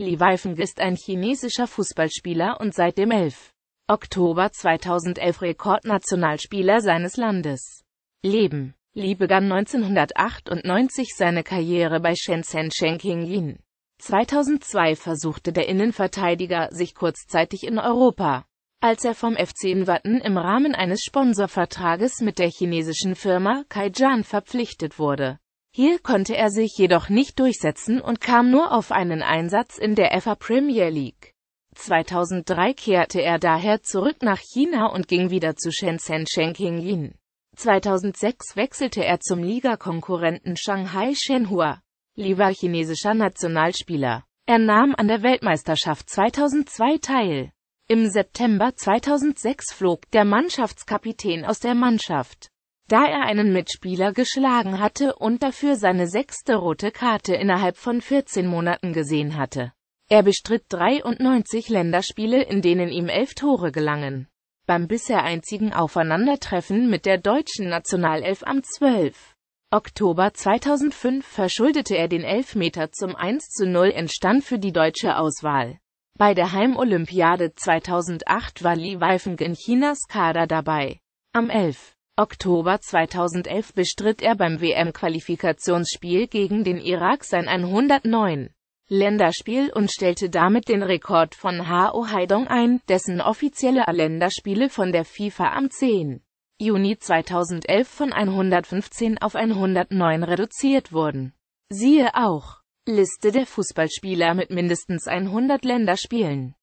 Li Weifeng ist ein chinesischer Fußballspieler und seit dem 11. Oktober 2011 Rekordnationalspieler seines Landes. Leben Li begann 1998 seine Karriere bei Shenzhen Chengqing Yin. 2002 versuchte der Innenverteidiger sich kurzzeitig in Europa, als er vom FC Watten im Rahmen eines Sponsorvertrages mit der chinesischen Firma Kaijan verpflichtet wurde. Hier konnte er sich jedoch nicht durchsetzen und kam nur auf einen Einsatz in der FA Premier League. 2003 kehrte er daher zurück nach China und ging wieder zu Shenzhen Chengqing 2006 wechselte er zum Ligakonkurrenten Shanghai Shenhua. Lieber chinesischer Nationalspieler. Er nahm an der Weltmeisterschaft 2002 teil. Im September 2006 flog der Mannschaftskapitän aus der Mannschaft da er einen Mitspieler geschlagen hatte und dafür seine sechste rote Karte innerhalb von 14 Monaten gesehen hatte. Er bestritt 93 Länderspiele, in denen ihm elf Tore gelangen. Beim bisher einzigen Aufeinandertreffen mit der deutschen Nationalelf am 12. Oktober 2005 verschuldete er den Elfmeter zum 1 zu 0 entstand für die deutsche Auswahl. Bei der Heimolympiade 2008 war Li Weifeng in Chinas Kader dabei. Am 11. Oktober 2011 bestritt er beim WM-Qualifikationsspiel gegen den Irak sein 109. Länderspiel und stellte damit den Rekord von Ho Haidong ein, dessen offizielle Länderspiele von der FIFA am 10. Juni 2011 von 115 auf 109 reduziert wurden. Siehe auch Liste der Fußballspieler mit mindestens 100 Länderspielen